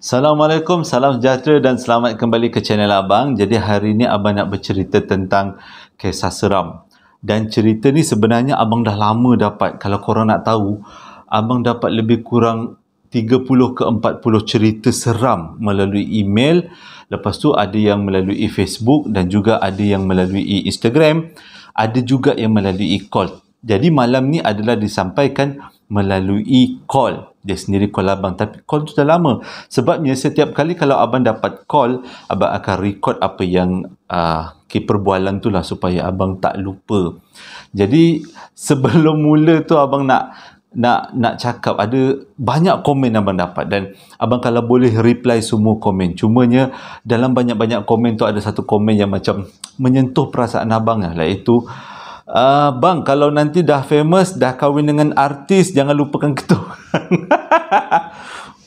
Assalamualaikum, salam sejahtera dan selamat kembali ke channel Abang. Jadi hari ini Abang nak bercerita tentang kisah seram. Dan cerita ni sebenarnya Abang dah lama dapat. Kalau korang nak tahu, Abang dapat lebih kurang 30 ke 40 cerita seram melalui email. Lepas tu ada yang melalui Facebook dan juga ada yang melalui Instagram. Ada juga yang melalui call. Jadi malam ni adalah disampaikan melalui call dia sendiri call abang tapi call tu dah lama sebabnya setiap kali kalau abang dapat call abang akan record apa yang uh, perbualan tu lah supaya abang tak lupa jadi sebelum mula tu abang nak nak nak cakap ada banyak komen abang dapat dan abang kalau boleh reply semua komen cumanya dalam banyak-banyak komen tu ada satu komen yang macam menyentuh perasaan abang lah iaitu lah, Uh, bang, kalau nanti dah famous, dah kahwin dengan artis, jangan lupakan ketua.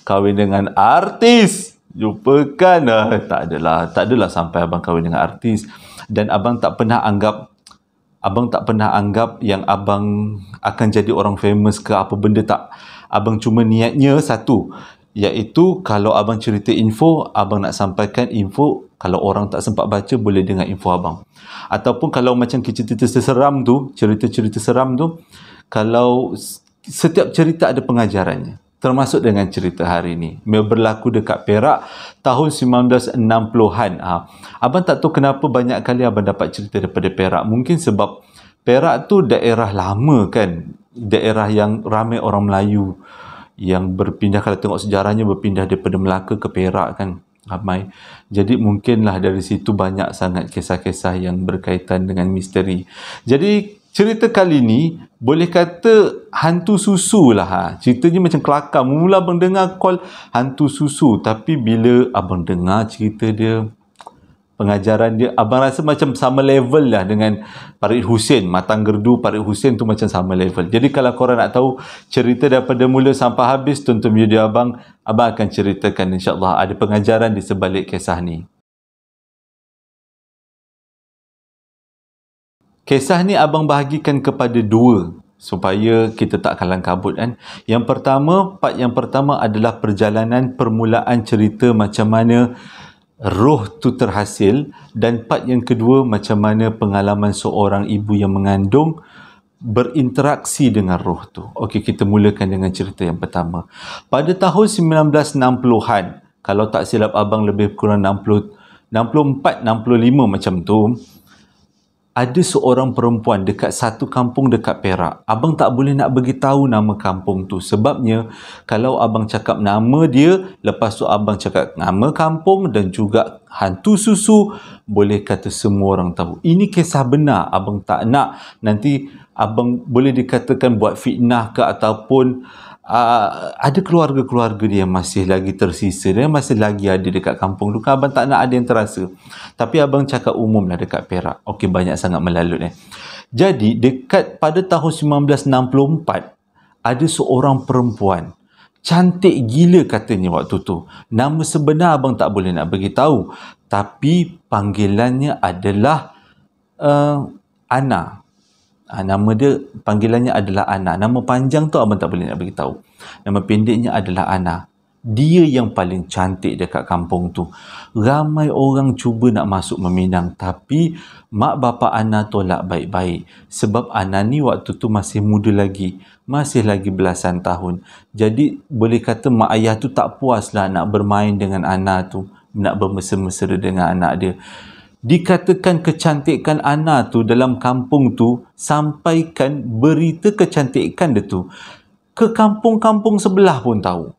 kahwin dengan artis. Lupakan. Uh, tak adalah. Tak adalah sampai abang kahwin dengan artis. Dan abang tak pernah anggap, abang tak pernah anggap yang abang akan jadi orang famous ke apa benda tak. Abang cuma niatnya satu. Iaitu kalau abang cerita info, abang nak sampaikan info kalau orang tak sempat baca boleh dengar info abang ataupun kalau macam cerita-cerita seram tu cerita-cerita seram tu kalau setiap cerita ada pengajarannya termasuk dengan cerita hari ini Mel berlaku dekat Perak tahun 1960-an ha. Ah, abang tak tahu kenapa banyak kali abang dapat cerita daripada Perak mungkin sebab Perak tu daerah lama kan daerah yang ramai orang Melayu yang berpindah kalau tengok sejarahnya berpindah daripada Melaka ke Perak kan ramai. Jadi mungkinlah dari situ banyak sangat kisah-kisah yang berkaitan dengan misteri. Jadi cerita kali ini boleh kata hantu susu lah. Ha. Ceritanya macam kelakar. Mula abang dengar call hantu susu. Tapi bila abang dengar cerita dia, pengajaran dia abang rasa macam sama level lah dengan Parit Hussein Matang Gerdu Parit Hussein tu macam sama level jadi kalau korang nak tahu cerita daripada mula sampai habis tonton video abang abang akan ceritakan insyaAllah ada pengajaran di sebalik kisah ni kisah ni abang bahagikan kepada dua supaya kita tak kalang kabut kan. Yang pertama, part yang pertama adalah perjalanan permulaan cerita macam mana roh tu terhasil dan part yang kedua macam mana pengalaman seorang ibu yang mengandung berinteraksi dengan roh tu. Okey, kita mulakan dengan cerita yang pertama. Pada tahun 1960-an, kalau tak silap abang lebih kurang 60 64 65 macam tu, ada seorang perempuan dekat satu kampung dekat Perak. Abang tak boleh nak bagi tahu nama kampung tu sebabnya kalau abang cakap nama dia, lepas tu abang cakap nama kampung dan juga hantu susu, boleh kata semua orang tahu. Ini kisah benar. Abang tak nak nanti abang boleh dikatakan buat fitnah ke ataupun uh, ada keluarga-keluarga dia yang masih lagi tersisa dia masih lagi ada dekat kampung tu kan abang tak nak ada yang terasa tapi abang cakap umum lah dekat Perak ok banyak sangat melalut eh. jadi dekat pada tahun 1964 ada seorang perempuan cantik gila katanya waktu tu nama sebenar abang tak boleh nak bagi tahu tapi panggilannya adalah uh, Ana Ha, nama dia panggilannya adalah Ana. Nama panjang tu abang tak boleh nak bagi tahu. Nama pendeknya adalah Ana. Dia yang paling cantik dekat kampung tu. Ramai orang cuba nak masuk meminang tapi mak bapa Ana tolak baik-baik sebab Ana ni waktu tu masih muda lagi, masih lagi belasan tahun. Jadi boleh kata mak ayah tu tak puaslah nak bermain dengan Ana tu, nak bermesra-mesra dengan anak dia dikatakan kecantikan Ana tu dalam kampung tu sampaikan berita kecantikan dia tu ke kampung-kampung sebelah pun tahu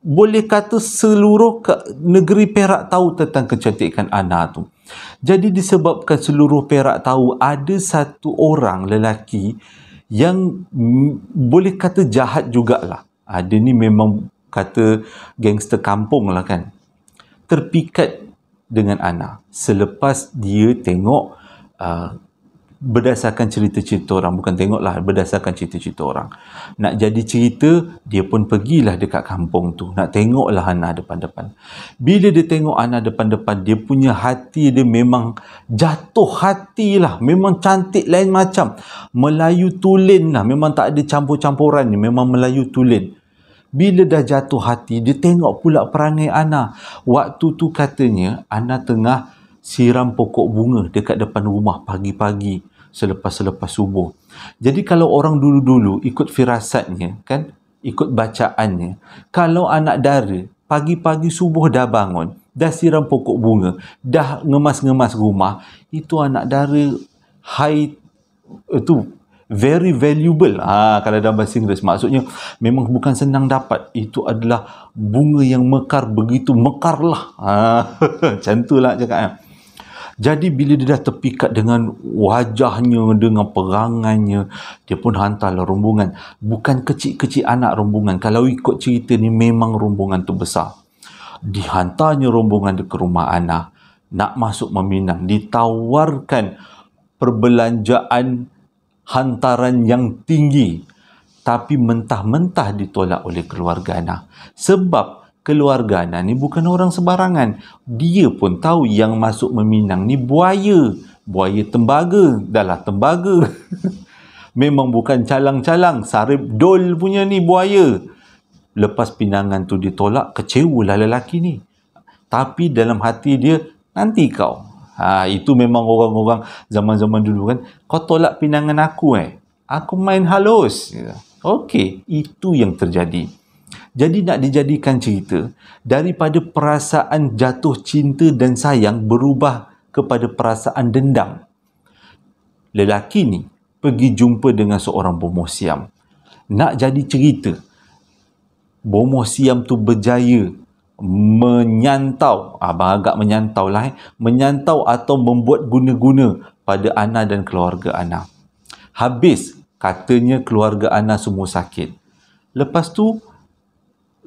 boleh kata seluruh ke negeri Perak tahu tentang kecantikan Ana tu jadi disebabkan seluruh Perak tahu ada satu orang lelaki yang boleh kata jahat jugalah ha, dia ni memang kata gangster kampung lah kan terpikat dengan Ana selepas dia tengok uh, berdasarkan cerita-cerita orang bukan tengoklah berdasarkan cerita-cerita orang nak jadi cerita dia pun pergilah dekat kampung tu nak tengoklah Ana depan-depan bila dia tengok Ana depan-depan dia punya hati dia memang jatuh hatilah memang cantik lain macam Melayu tulen lah memang tak ada campur-campuran ni memang Melayu tulen bila dah jatuh hati dia tengok pula perangai Ana waktu tu katanya Ana tengah siram pokok bunga dekat depan rumah pagi-pagi selepas-selepas subuh jadi kalau orang dulu-dulu ikut firasatnya kan ikut bacaannya kalau anak dara pagi-pagi subuh dah bangun dah siram pokok bunga dah ngemas-ngemas rumah itu anak dara high itu eh, very valuable ha, kalau dalam bahasa Inggeris maksudnya memang bukan senang dapat itu adalah bunga yang mekar begitu mekarlah ha, macam itulah cakap ya. jadi bila dia dah terpikat dengan wajahnya dengan perangannya dia pun hantarlah rombongan bukan kecil-kecil anak rombongan kalau ikut cerita ni memang rombongan tu besar dihantarnya rombongan dia ke rumah anak nak masuk meminang ditawarkan perbelanjaan hantaran yang tinggi tapi mentah-mentah ditolak oleh keluarga Ana sebab keluarga Ana ni bukan orang sebarangan dia pun tahu yang masuk meminang ni buaya buaya tembaga dahlah tembaga memang bukan calang-calang sarip dol punya ni buaya lepas pinangan tu ditolak kecewalah lelaki ni tapi dalam hati dia nanti kau Ha, itu memang orang-orang zaman-zaman dulu kan. Kau tolak pinangan aku eh. Aku main halus. Okey, itu yang terjadi. Jadi nak dijadikan cerita, daripada perasaan jatuh cinta dan sayang berubah kepada perasaan dendam. Lelaki ni pergi jumpa dengan seorang bomoh siam. Nak jadi cerita, bomoh siam tu berjaya menyantau ah, abang agak menyantau lah eh? menyantau atau membuat guna-guna pada Ana dan keluarga Ana habis katanya keluarga Ana semua sakit lepas tu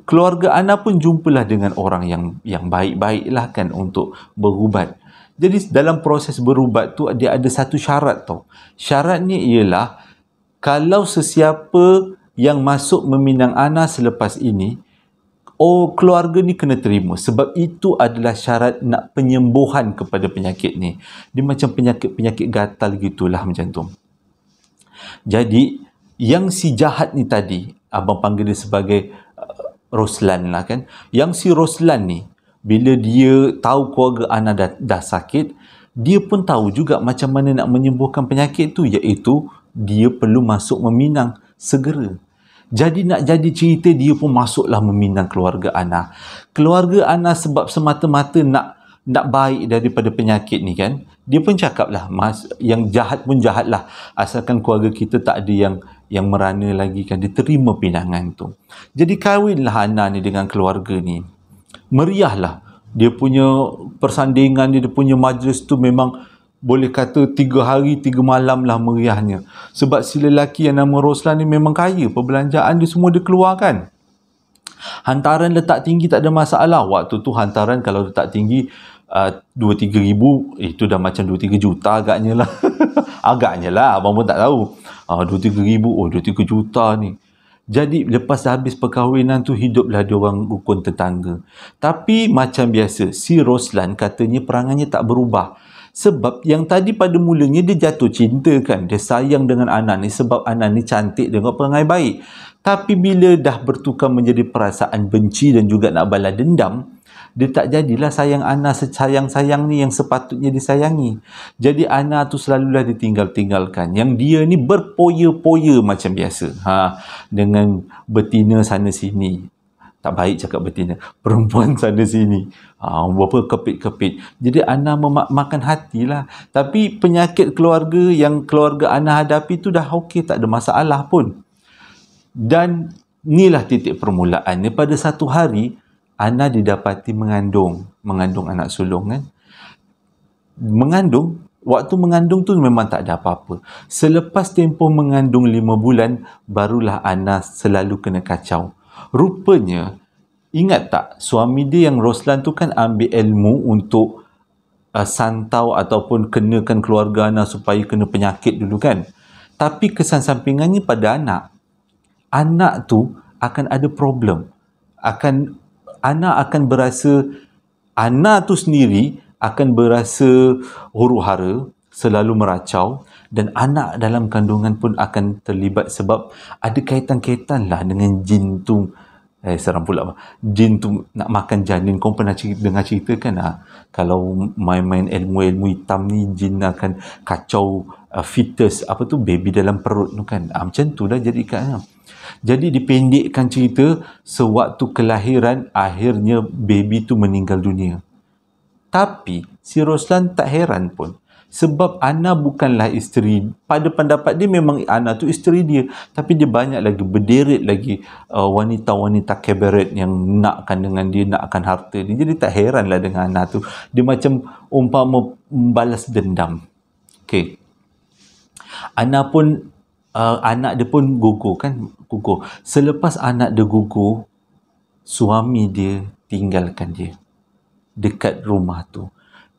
keluarga Ana pun jumpalah dengan orang yang yang baik-baik lah kan untuk berubat jadi dalam proses berubat tu dia ada satu syarat tau syaratnya ialah kalau sesiapa yang masuk meminang Ana selepas ini, oh keluarga ni kena terima sebab itu adalah syarat nak penyembuhan kepada penyakit ni dia macam penyakit-penyakit gatal gitulah macam tu jadi yang si jahat ni tadi abang panggil dia sebagai uh, Roslan lah kan yang si Roslan ni bila dia tahu keluarga Ana dah, dah sakit dia pun tahu juga macam mana nak menyembuhkan penyakit tu iaitu dia perlu masuk meminang segera jadi nak jadi cerita dia pun masuklah meminang keluarga Ana. Keluarga Ana sebab semata-mata nak nak baik daripada penyakit ni kan. Dia pun cakaplah mas, yang jahat pun jahatlah asalkan keluarga kita tak ada yang yang merana lagi kan dia terima pinangan tu. Jadi kahwinlah Ana ni dengan keluarga ni. Meriahlah dia punya persandingan dia, dia punya majlis tu memang boleh kata tiga hari tiga malam lah meriahnya sebab si lelaki yang nama Roslan ni memang kaya perbelanjaan dia semua dia keluarkan hantaran letak tinggi tak ada masalah waktu tu hantaran kalau letak tinggi ah, dua tiga ribu itu eh, dah macam dua tiga juta agaknya lah agaknya lah abang pun tak tahu ah, dua tiga ribu oh dua tiga juta ni jadi lepas dah habis perkahwinan tu hiduplah dia orang rukun tetangga. Tapi macam biasa si Roslan katanya perangannya tak berubah sebab yang tadi pada mulanya dia jatuh cinta kan dia sayang dengan anak ni sebab anak ni cantik dengan perangai baik tapi bila dah bertukar menjadi perasaan benci dan juga nak balas dendam dia tak jadilah sayang anak sayang-sayang ni yang sepatutnya disayangi jadi anak tu selalulah ditinggal-tinggalkan yang dia ni berpoya-poya macam biasa ha, dengan betina sana sini tak baik cakap betina perempuan sana sini ha, ah, berapa kepit-kepit jadi Ana memakan hatilah tapi penyakit keluarga yang keluarga Ana hadapi tu dah okey tak ada masalah pun dan inilah titik permulaannya pada satu hari Ana didapati mengandung mengandung anak sulung kan mengandung waktu mengandung tu memang tak ada apa-apa selepas tempoh mengandung lima bulan barulah Ana selalu kena kacau rupanya ingat tak suami dia yang Roslan tu kan ambil ilmu untuk uh, santau ataupun kenakan keluarga anak supaya kena penyakit dulu kan tapi kesan sampingannya pada anak anak tu akan ada problem akan anak akan berasa anak tu sendiri akan berasa huru-hara selalu meracau dan anak dalam kandungan pun akan terlibat sebab ada kaitan-kaitan lah dengan jintung eh seram pula jintung nak makan janin kau pernah cerita, dengar cerita kan ah, kalau main-main ilmu-ilmu hitam ni jin akan kacau uh, fetus apa tu baby dalam perut tu kan ah, macam tu dah jadi kan jadi dipendekkan cerita sewaktu kelahiran akhirnya baby tu meninggal dunia tapi si Roslan tak heran pun sebab Ana bukanlah isteri pada pendapat dia memang Ana tu isteri dia tapi dia banyak lagi berderet lagi uh, wanita-wanita keberet yang nakkan dengan dia nakkan harta dia jadi tak heranlah dengan Ana tu dia macam umpama membalas dendam okey Ana pun uh, anak dia pun gugur kan gugur selepas anak dia gugur suami dia tinggalkan dia dekat rumah tu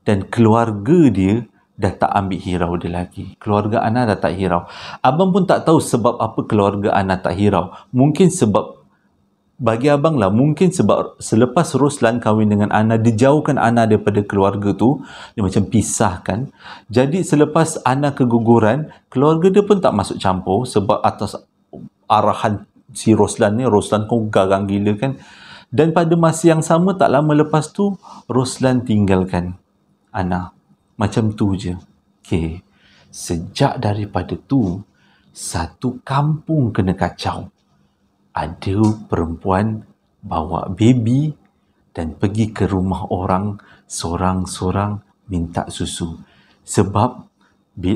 dan keluarga dia dah tak ambil hirau dia lagi. Keluarga Ana dah tak hirau. Abang pun tak tahu sebab apa keluarga Ana tak hirau. Mungkin sebab bagi abang lah mungkin sebab selepas Roslan kahwin dengan Ana dijauhkan Ana daripada keluarga tu dia macam pisah kan jadi selepas Ana keguguran keluarga dia pun tak masuk campur sebab atas arahan si Roslan ni Roslan kau garang gila kan dan pada masa yang sama tak lama lepas tu Roslan tinggalkan Ana macam tu je. Okay. Sejak daripada tu, satu kampung kena kacau. Ada perempuan bawa baby dan pergi ke rumah orang seorang-seorang minta susu. Sebab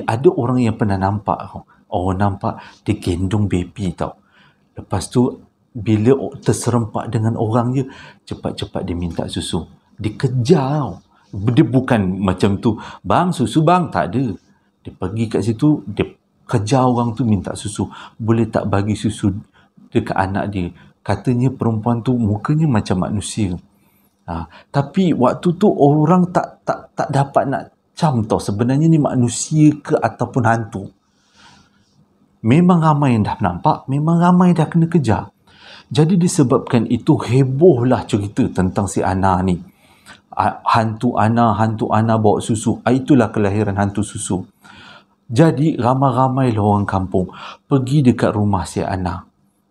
ada orang yang pernah nampak. Oh, oh, nampak dia gendong baby tau. Lepas tu, bila terserempak dengan orang je, cepat-cepat dia minta susu. dikejar. tau dia bukan macam tu bang susu bang tak ada dia pergi kat situ dia kejar orang tu minta susu boleh tak bagi susu dekat anak dia katanya perempuan tu mukanya macam manusia ha, tapi waktu tu orang tak tak tak dapat nak cam tau sebenarnya ni manusia ke ataupun hantu memang ramai yang dah nampak memang ramai dah kena kejar jadi disebabkan itu hebohlah cerita tentang si anak ni hantu Ana, hantu Ana bawa susu. Ah, itulah kelahiran hantu susu. Jadi ramai-ramai lah orang kampung pergi dekat rumah si Ana.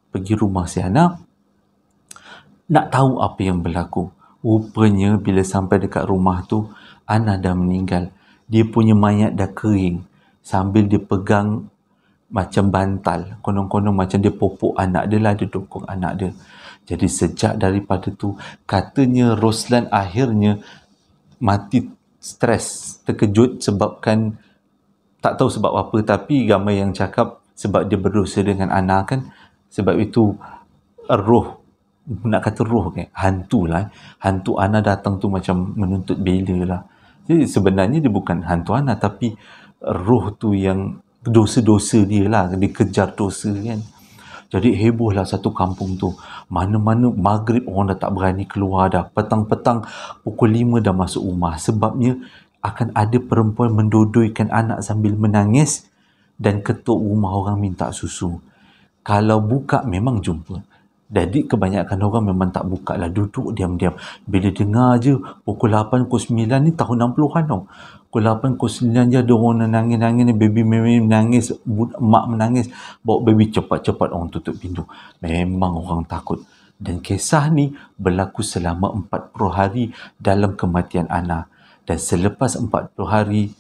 Pergi rumah si Ana nak tahu apa yang berlaku. Rupanya bila sampai dekat rumah tu Ana dah meninggal. Dia punya mayat dah kering sambil dia pegang macam bantal. Konon-konon macam dia popok anak dia lah, dia dukung anak dia. Jadi sejak daripada tu katanya Roslan akhirnya mati stres, terkejut sebabkan tak tahu sebab apa tapi ramai yang cakap sebab dia berdosa dengan Ana kan sebab itu roh nak kata roh kan hantu lah eh. hantu Ana datang tu macam menuntut bela lah jadi sebenarnya dia bukan hantu Ana tapi roh tu yang dosa-dosa dia lah dia kejar dosa kan jadi hebohlah satu kampung tu. Mana-mana maghrib orang dah tak berani keluar dah. Petang-petang pukul lima dah masuk rumah. Sebabnya akan ada perempuan mendodoikan anak sambil menangis dan ketuk rumah orang minta susu. Kalau buka memang jumpa. Jadi kebanyakan orang memang tak buka lah. Duduk diam-diam. Bila dengar je pukul 8, pukul 9 ni tahun 60-an tau. Pukul 8, pukul 9 je ada orang nangis-nangis ni. Baby memang menangis. Mak menangis. Bawa baby cepat-cepat orang tutup pintu. Memang orang takut. Dan kisah ni berlaku selama 40 hari dalam kematian anak Dan selepas 40 hari,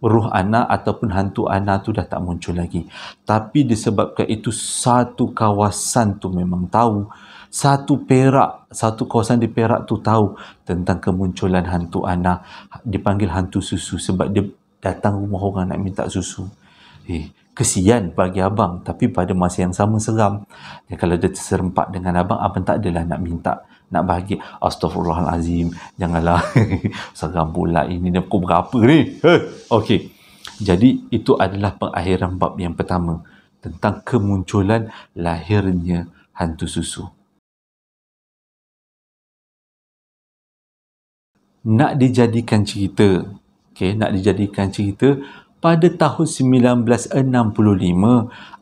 roh anak ataupun hantu anak tu dah tak muncul lagi. Tapi disebabkan itu satu kawasan tu memang tahu, satu perak, satu kawasan di perak tu tahu tentang kemunculan hantu anak, dipanggil hantu susu sebab dia datang rumah orang nak minta susu. Eh, kesian bagi abang tapi pada masa yang sama seram. Dan ya, kalau dia terserempak dengan abang, abang tak adalah nak minta nak bahagia astagfirullahalazim janganlah seram pula ini dah pukul berapa ni huh. okey jadi itu adalah pengakhiran bab yang pertama tentang kemunculan lahirnya hantu susu nak dijadikan cerita okey nak dijadikan cerita pada tahun 1965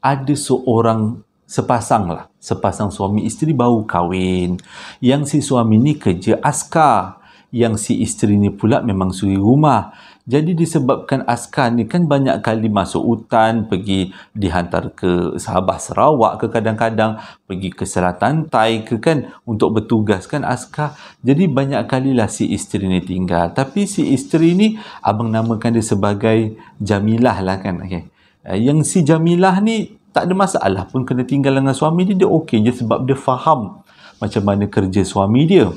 ada seorang sepasang lah. Sepasang suami isteri baru kahwin. Yang si suami ni kerja askar. Yang si isteri ni pula memang suri rumah. Jadi disebabkan askar ni kan banyak kali masuk hutan, pergi dihantar ke Sabah Sarawak ke kadang-kadang, pergi ke Selatan Thai ke kan untuk bertugas kan askar. Jadi banyak kali lah si isteri ni tinggal. Tapi si isteri ni, abang namakan dia sebagai Jamilah lah kan. Okay. Eh, yang si Jamilah ni tak ada masalah pun kena tinggal dengan suami dia, dia okey je sebab dia faham macam mana kerja suami dia.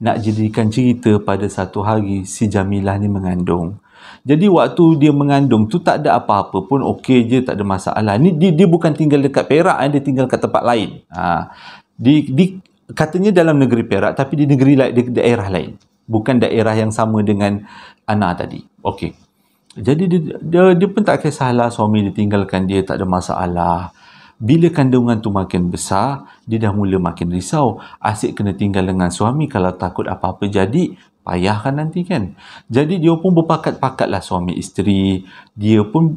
Nak jadikan cerita pada satu hari si Jamilah ni mengandung. Jadi waktu dia mengandung tu tak ada apa-apa pun okey je tak ada masalah. Ni dia, dia bukan tinggal dekat Perak, eh, dia tinggal kat tempat lain. Ha. Di, di, katanya dalam negeri Perak tapi di negeri lain, di daerah lain. Bukan daerah yang sama dengan anak tadi. Okey jadi dia, dia, dia pun tak kisahlah suami dia tinggalkan dia tak ada masalah bila kandungan tu makin besar dia dah mula makin risau asyik kena tinggal dengan suami kalau takut apa-apa jadi payah kan nanti kan jadi dia pun berpakat-pakat lah suami isteri dia pun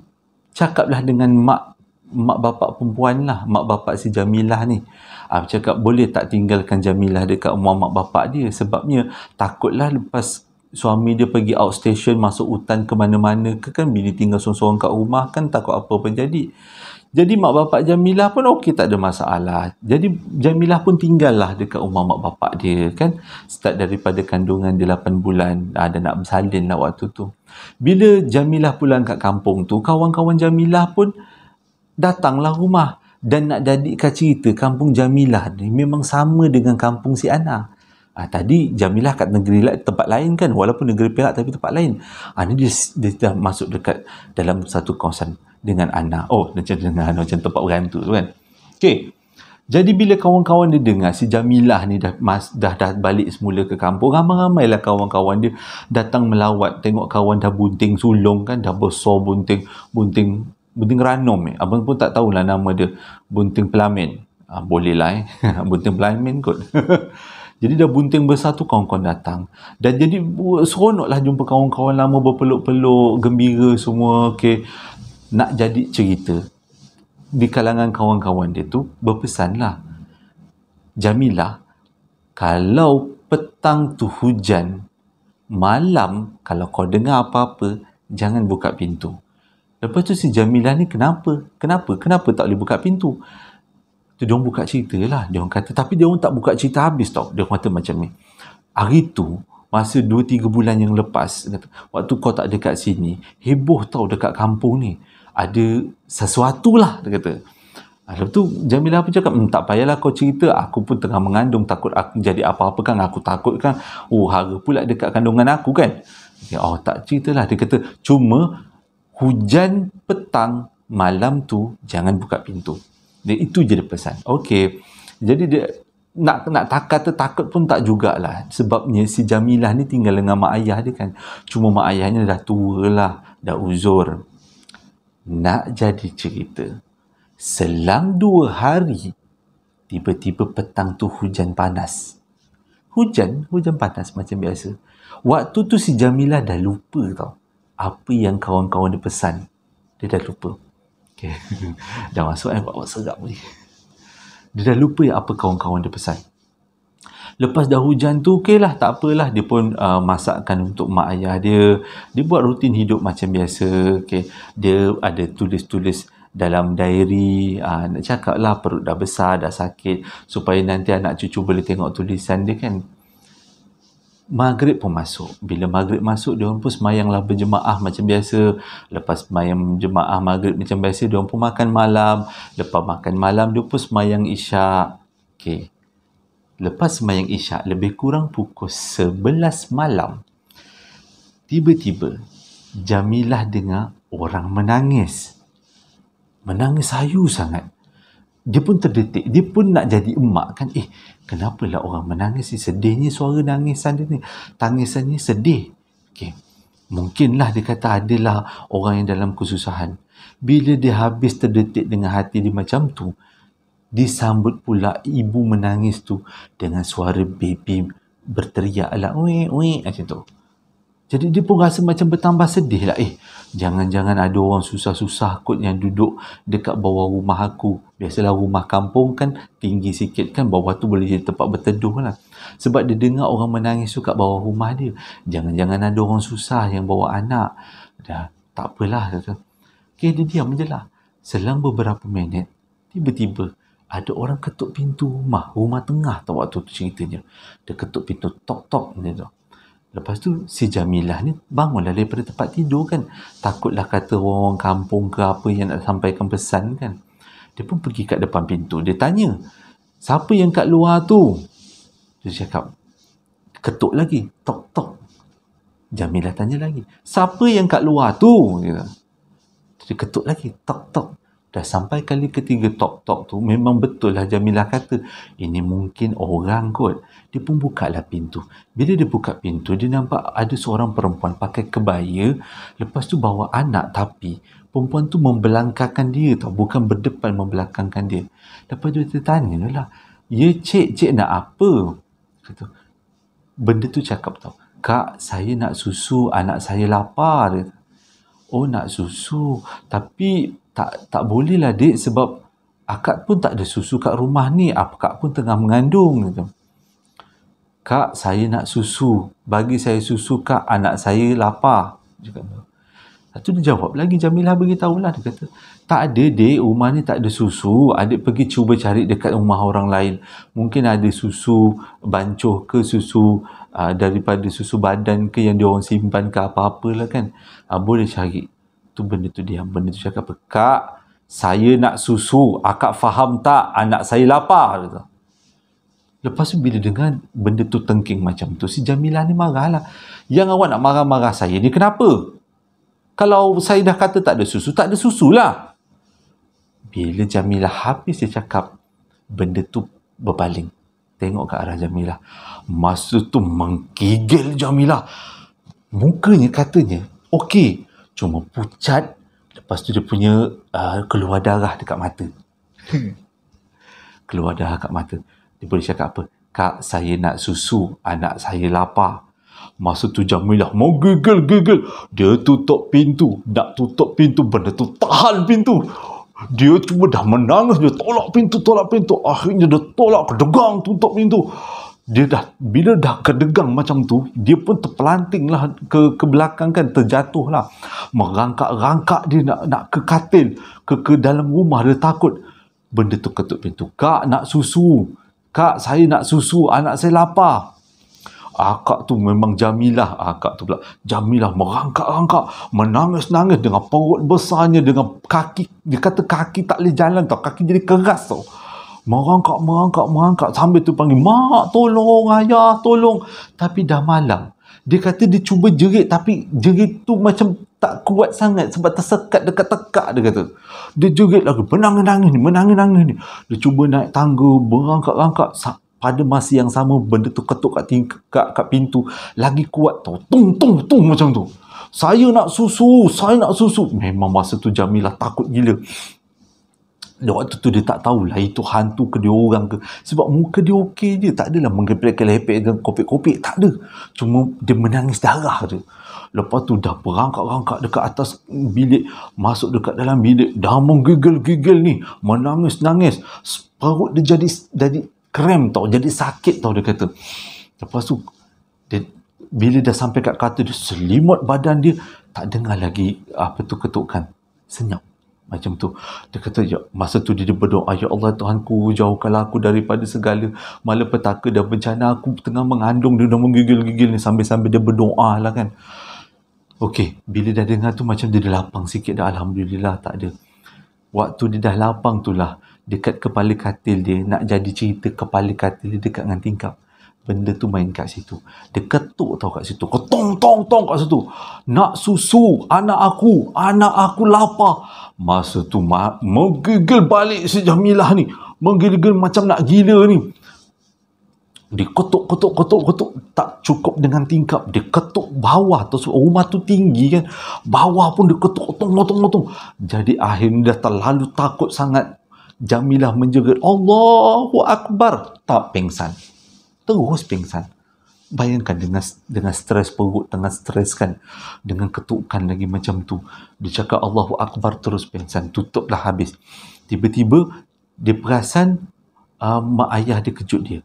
cakaplah dengan mak mak bapak perempuan lah mak bapak si Jamilah ni ah, cakap boleh tak tinggalkan Jamilah dekat rumah mak bapak dia sebabnya takutlah lepas suami dia pergi outstation masuk hutan ke mana-mana ke kan bila tinggal seorang-seorang kat rumah kan takut apa pun jadi jadi mak bapak Jamilah pun ok, tak ada masalah jadi Jamilah pun tinggallah dekat rumah mak bapak dia kan start daripada kandungan dia 8 bulan ada ah, nak bersalin lah waktu tu bila Jamilah pulang kat kampung tu kawan-kawan Jamilah pun datanglah rumah dan nak jadikan cerita kampung Jamilah ni memang sama dengan kampung si Ana. Ah tadi Jamilah kat negeri tempat lain kan walaupun negeri Perak tapi tempat lain ha, ni dia, dia, dah masuk dekat dalam satu kawasan dengan Ana oh macam dengan Ana macam tempat berhantu tu kan ok jadi bila kawan-kawan dia dengar si Jamilah ni dah, mas, dah, dah balik semula ke kampung ramai-ramailah kawan-kawan dia datang melawat tengok kawan dah bunting sulung kan dah besar bunting bunting bunting ranum eh. abang pun tak tahu lah nama dia bunting pelamin ha, ah, boleh lah eh bunting pelamin kot Jadi dah bunting besar tu kawan-kawan datang. Dan jadi seronoklah jumpa kawan-kawan lama berpeluk-peluk, gembira semua. Okay. Nak jadi cerita. Di kalangan kawan-kawan dia tu, berpesanlah. Jamilah, kalau petang tu hujan, malam kalau kau dengar apa-apa, jangan buka pintu. Lepas tu si Jamilah ni kenapa? Kenapa? Kenapa tak boleh buka pintu? tu dia orang buka cerita lah dia orang kata tapi dia orang tak buka cerita habis tau dia orang kata macam ni hari tu masa 2-3 bulan yang lepas kata, waktu kau tak dekat sini heboh tau dekat kampung ni ada sesuatu lah dia kata ah, lepas tu Jamilah pun cakap hmm, tak payahlah kau cerita aku pun tengah mengandung takut aku jadi apa-apa kan aku takut kan oh harga pula dekat kandungan aku kan dia, oh tak cerita lah dia kata cuma hujan petang malam tu jangan buka pintu dia itu je dia pesan. Okey. Jadi dia nak nak tak kata takut pun tak jugalah sebabnya si Jamilah ni tinggal dengan mak ayah dia kan cuma mak ayahnya dah tua lah dah uzur nak jadi cerita selang dua hari tiba-tiba petang tu hujan panas hujan hujan panas macam biasa waktu tu si Jamilah dah lupa tau apa yang kawan-kawan dia pesan dia dah lupa Okay. dah masuk eh. Buat serap ni. Dia dah lupa apa kawan-kawan dia pesan. Lepas dah hujan tu, okey lah. Tak apalah. Dia pun uh, masakkan untuk mak ayah dia. Dia buat rutin hidup macam biasa. Okay. Dia ada tulis-tulis dalam diary uh, nak cakap lah perut dah besar dah sakit supaya nanti anak cucu boleh tengok tulisan dia kan maghrib pun masuk bila maghrib masuk dia orang pun semayanglah berjemaah macam biasa lepas semayang jemaah maghrib macam biasa dia pun makan malam lepas makan malam dia pun semayang isyak okey lepas semayang isyak lebih kurang pukul 11 malam tiba-tiba Jamilah dengar orang menangis menangis sayu sangat dia pun terdetik dia pun nak jadi emak kan eh Kenapalah orang menangis ni? Sedihnya suara nangisan dia ni. Tangisannya sedih. Okay. Mungkinlah dia kata adalah orang yang dalam kesusahan. Bila dia habis terdetik dengan hati dia macam tu, disambut pula ibu menangis tu dengan suara baby berteriak lah. Ui, ui, macam tu. Jadi dia pun rasa macam bertambah sedih lah. Eh, Jangan-jangan ada orang susah-susah kot yang duduk dekat bawah rumah aku. Biasalah rumah kampung kan tinggi sikit kan bawah tu boleh jadi tempat berteduh lah. Sebab dia dengar orang menangis tu kat bawah rumah dia. Jangan-jangan ada orang susah yang bawa anak. Dah tak apalah. Kata. Okay, dia diam je lah. Selang beberapa minit, tiba-tiba ada orang ketuk pintu rumah. Rumah tengah tau waktu tu ceritanya. Dia ketuk pintu tok-tok macam tu. Lepas tu si Jamilah ni bangunlah daripada tempat tidur kan. Takutlah kata orang-orang kampung ke apa yang nak sampaikan pesan kan. Dia pun pergi kat depan pintu. Dia tanya, siapa yang kat luar tu? Dia cakap, ketuk lagi, tok tok. Jamilah tanya lagi, siapa yang kat luar tu? Dia ketuk lagi, tok tok dah sampai kali ketiga top top tu memang betul lah Jamilah kata ini mungkin orang kot dia pun buka lah pintu bila dia buka pintu dia nampak ada seorang perempuan pakai kebaya lepas tu bawa anak tapi perempuan tu membelangkakan dia tau bukan berdepan membelangkakan dia lepas tu dia tanya lah ya cik, cik nak apa? kata benda tu cakap tau kak saya nak susu anak saya lapar oh nak susu tapi tak tak boleh lah dik sebab akak pun tak ada susu kat rumah ni apa kak pun tengah mengandung gitu. kak saya nak susu bagi saya susu kak anak saya lapar dia kata Lepas dia jawab lagi Jamilah beritahu lah dia kata tak ada dik rumah ni tak ada susu adik pergi cuba cari dekat rumah orang lain mungkin ada susu bancuh ke susu aa, ah, daripada susu badan ke yang diorang simpan ke apa-apalah kan aa, ah, boleh cari tu benda tu diam benda tu cakap apa saya nak susu akak faham tak anak saya lapar kata. lepas tu bila dengar benda tu tengking macam tu si Jamila ni marahlah yang awak nak marah-marah saya ni kenapa kalau saya dah kata tak ada susu tak ada susulah bila Jamila habis dia cakap benda tu berbaling tengok ke arah Jamila. masa tu menggigil Jamilah mukanya katanya okey cuma pucat lepas tu dia punya uh, keluar darah dekat mata keluar darah dekat mata dia boleh cakap apa kak saya nak susu anak saya lapar masa tu Jamilah mau gegel gegel dia tutup pintu nak tutup pintu benda tu tahan pintu dia cuma dah menangis dia tolak pintu tolak pintu akhirnya dia tolak degang tutup pintu dia dah bila dah kedegang macam tu dia pun terpelanting lah ke, ke belakang kan terjatuh lah merangkak-rangkak dia nak, nak ke katil ke, ke dalam rumah dia takut benda tu ketuk pintu kak nak susu kak saya nak susu anak saya lapar akak tu memang jamilah akak tu pula jamilah merangkak-rangkak menangis-nangis dengan perut besarnya dengan kaki dia kata kaki tak boleh jalan tau kaki jadi keras tau merangkak, merangkak, merangkak sambil tu panggil, mak tolong, ayah tolong. Tapi dah malam. Dia kata dia cuba jerit tapi jerit tu macam tak kuat sangat sebab tersekat dekat tekak dia kata. Dia jerit lagi, menangis-nangis ni, menangis-nangis ni. Dia cuba naik tangga, merangkak-rangkak. Pada masa yang sama, benda tu ketuk kat, tingkat, kat pintu. Lagi kuat tau. Tung, tung, tung macam tu. Saya nak susu, saya nak susu. Memang masa tu Jamilah takut gila waktu tu dia tak tahu lah itu hantu ke dia orang ke sebab muka dia okey je tak adalah menggepek-gepek dengan kopik-kopik tak ada cuma dia menangis darah je lepas tu dah berangkat-rangkat dekat atas bilik masuk dekat dalam bilik dah menggigil-gigil ni menangis-nangis perut dia jadi jadi krem tau jadi sakit tau dia kata lepas tu dia, bila dah sampai kat kata dia selimut badan dia tak dengar lagi apa tu ketukan senyap macam tu dia kata ya, masa tu dia berdoa ya Allah Tuhanku jauhkanlah aku daripada segala malapetaka dan bencana aku tengah mengandung dia dah menggigil-gigil ni sambil-sambil dia berdoa lah kan Okey, bila dah dengar tu macam dia dah lapang sikit dah Alhamdulillah tak ada waktu dia dah lapang tu lah dekat kepala katil dia nak jadi cerita kepala katil dia dekat dengan tingkap benda tu main kat situ. Dia ketuk tau kat situ. Ketong, tong, tong kat situ. Nak susu, anak aku, anak aku lapar. Masa tu, ma- menggigil balik si Jamilah ni. Menggigil macam nak gila ni. Dia ketuk, ketuk, ketuk, ketuk. Tak cukup dengan tingkap. Dia ketuk bawah. Terus rumah tu tinggi kan. Bawah pun dia ketuk, tong, tong, tong, Jadi akhirnya dah terlalu takut sangat. Jamilah menjerit Allahu Akbar. Tak pengsan terus pingsan bayangkan dengan dengan stres perut dengan stres kan dengan ketukan lagi macam tu dia cakap Allahu Akbar terus pingsan tutuplah habis tiba-tiba dia perasan uh, mak ayah dia kejut dia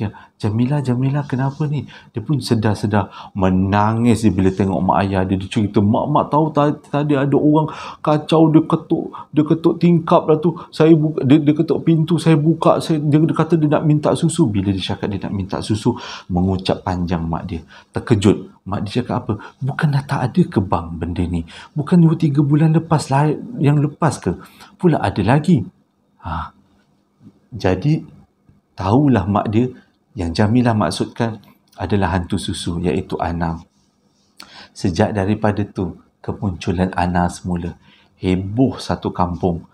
Ya, Jamila, Jamila kenapa ni? Dia pun sedar-sedar menangis dia bila tengok mak ayah dia. Dia cerita, mak mak tahu tadi, ada orang kacau dia ketuk, dia ketuk tingkap lah tu. Saya buka, dia, dia ketuk pintu, saya buka, saya, dia, dia kata dia nak minta susu. Bila dia cakap dia nak minta susu, mengucap panjang mak dia. Terkejut. Mak dia cakap apa? Bukan dah tak ada ke bang benda ni? Bukan 2-3 bulan lepas lah, yang lepas ke? Pula ada lagi. Ha. Jadi, tahulah mak dia yang Jamilah maksudkan adalah hantu susu iaitu Ana. Sejak daripada tu kemunculan Ana semula heboh satu kampung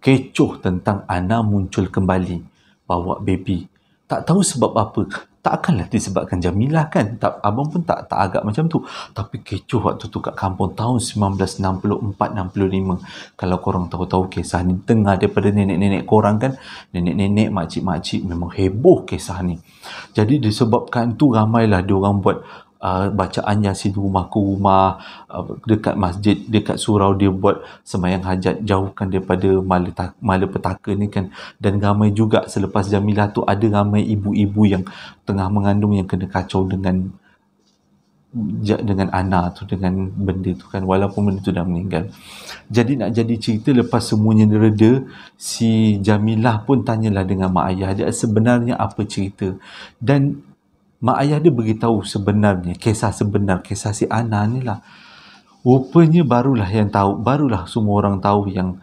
kecoh tentang Ana muncul kembali bawa baby tak tahu sebab apa tak akanlah disebabkan Jamilah kan tak, abang pun tak tak agak macam tu tapi kecoh waktu tu kat kampung tahun 1964-65 kalau korang tahu-tahu kisah ni tengah daripada nenek-nenek korang kan nenek-nenek makcik-makcik memang heboh kisah ni jadi disebabkan tu ramailah diorang buat Ah, bacaan Yasin rumah ke rumah uh, dekat masjid dekat surau dia buat semayang hajat jauhkan daripada mala petaka ni kan dan ramai juga selepas Jamilah tu ada ramai ibu-ibu yang tengah mengandung yang kena kacau dengan dengan anak tu dengan benda tu kan walaupun benda tu dah meninggal jadi nak jadi cerita lepas semuanya reda si Jamilah pun tanyalah dengan mak ayah dia sebenarnya apa cerita dan mak ayah dia beritahu sebenarnya kisah sebenar kisah si Ana ni lah rupanya barulah yang tahu barulah semua orang tahu yang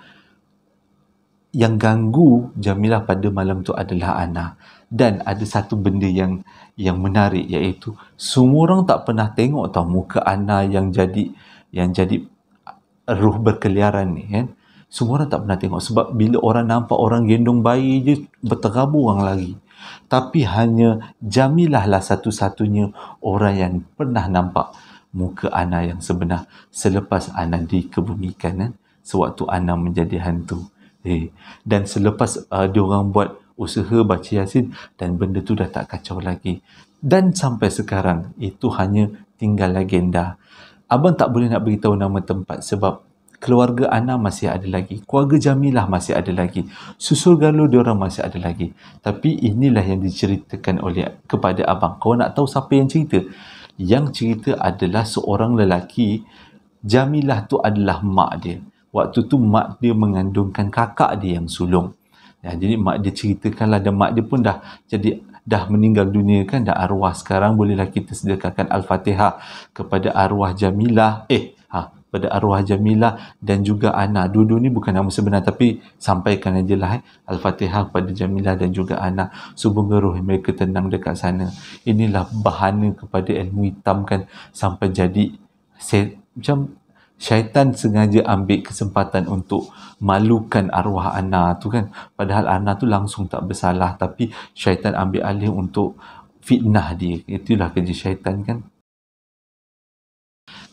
yang ganggu Jamilah pada malam tu adalah Ana dan ada satu benda yang yang menarik iaitu semua orang tak pernah tengok tau muka Ana yang jadi yang jadi ruh berkeliaran ni kan semua orang tak pernah tengok sebab bila orang nampak orang gendong bayi je berterabur orang lari tapi hanya Jamilah lah satu-satunya orang yang pernah nampak muka Ana yang sebenar selepas Ana dikebumikan eh? sewaktu Ana menjadi hantu eh? dan selepas uh, diorang buat usaha baca yasin dan benda tu dah tak kacau lagi dan sampai sekarang itu hanya tinggal legenda abang tak boleh nak beritahu nama tempat sebab keluarga Ana masih ada lagi. Keluarga Jamilah masih ada lagi. Susul Galo diorang masih ada lagi. Tapi inilah yang diceritakan oleh kepada abang. Kau nak tahu siapa yang cerita? Yang cerita adalah seorang lelaki. Jamilah tu adalah mak dia. Waktu tu mak dia mengandungkan kakak dia yang sulung. Ya, jadi mak dia ceritakanlah dan mak dia pun dah jadi dah meninggal dunia kan dah arwah sekarang bolehlah kita sedekahkan Al-Fatihah kepada arwah Jamilah eh pada arwah Jamilah dan juga Ana. Dua-dua ni bukan nama sebenar tapi sampaikan aja lah eh. Al-Fatihah kepada Jamilah dan juga Ana. Semoga geruh mereka tenang dekat sana. Inilah bahana kepada ilmu hitam kan sampai jadi saya, macam syaitan sengaja ambil kesempatan untuk malukan arwah Ana tu kan. Padahal Ana tu langsung tak bersalah tapi syaitan ambil alih untuk fitnah dia. Itulah kerja syaitan kan.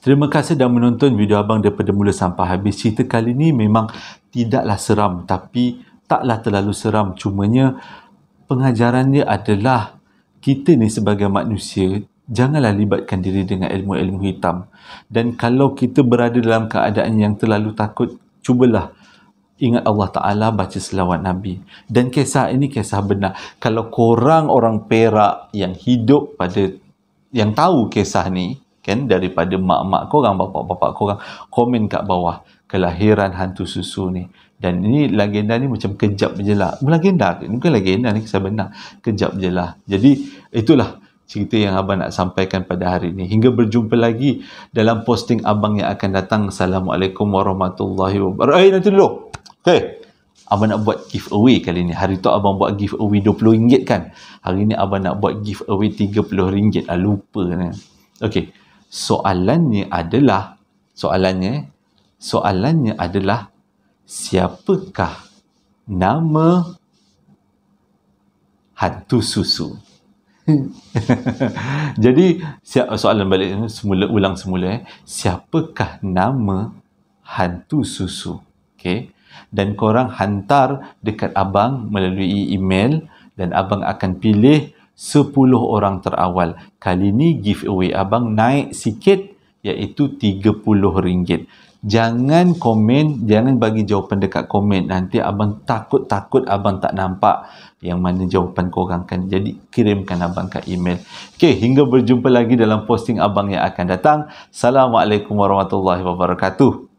Terima kasih dah menonton video abang daripada mula sampai habis. Cerita kali ni memang tidaklah seram tapi taklah terlalu seram. Cumanya pengajarannya adalah kita ni sebagai manusia janganlah libatkan diri dengan ilmu-ilmu hitam. Dan kalau kita berada dalam keadaan yang terlalu takut, cubalah ingat Allah Ta'ala baca selawat Nabi. Dan kisah ini kisah benar. Kalau korang orang perak yang hidup pada yang tahu kisah ni, kan daripada mak-mak kau, bapa-bapa kau, korang komen kat bawah kelahiran hantu susu ni dan ini legenda ni macam kejap je lah bukan legenda ni bukan legenda ni kisah benar kejap je lah jadi itulah cerita yang abang nak sampaikan pada hari ini hingga berjumpa lagi dalam posting abang yang akan datang Assalamualaikum Warahmatullahi Wabarakatuh eh nanti dulu okay. abang nak buat giveaway kali ini hari tu abang buat giveaway RM20 kan hari ni abang nak buat giveaway RM30 lah lupa ni Okay soalannya adalah soalannya soalannya adalah siapakah nama hantu susu jadi soalan balik semula ulang semula eh. siapakah nama hantu susu okay. dan korang hantar dekat abang melalui email dan abang akan pilih Sepuluh orang terawal. Kali ni giveaway abang naik sikit iaitu puluh ringgit. Jangan komen, jangan bagi jawapan dekat komen. Nanti abang takut-takut abang tak nampak yang mana jawapan korang kan. Jadi kirimkan abang kat email. Okay, hingga berjumpa lagi dalam posting abang yang akan datang. Assalamualaikum warahmatullahi wabarakatuh.